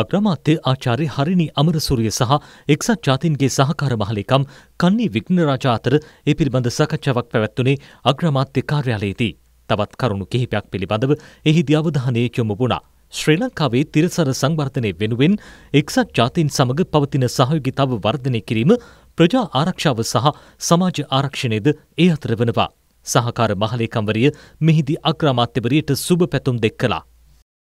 අග්‍රමාත්‍ය ආචාර්ය හරිනි අමරසූරිය සහ එක්සත් ජාතීන්ගේ සහකාර මහලේකම් කන්නේ වික්නරාජා අතර ඒ පිළිබඳ සාකච්ඡාවක් පැවැත්වුණේ අග්‍රමාත්‍ය කාර්යාලයේදී. තවත් කරුණු කිහිපයක් පිළිබඳව එහිදී අවධානය යොමු වුණා. ශ්‍රී ලංකාවේ තිරසර සංවර්ධනය වෙනුවෙන් එක්සත් ජාතීන් සමඟ පවතින සහයෝගිතාව වර්ධනය කිරීම ප්‍රජා ආරක්ෂාව සහ සමාජ ආරක්ෂණයද ඒ අතර වනවා. සහකාර මහලේකම්වරිය මෙහිදී අග්‍රාමාත්‍යවරියට සුබ පැතුම් දෙක් කලා.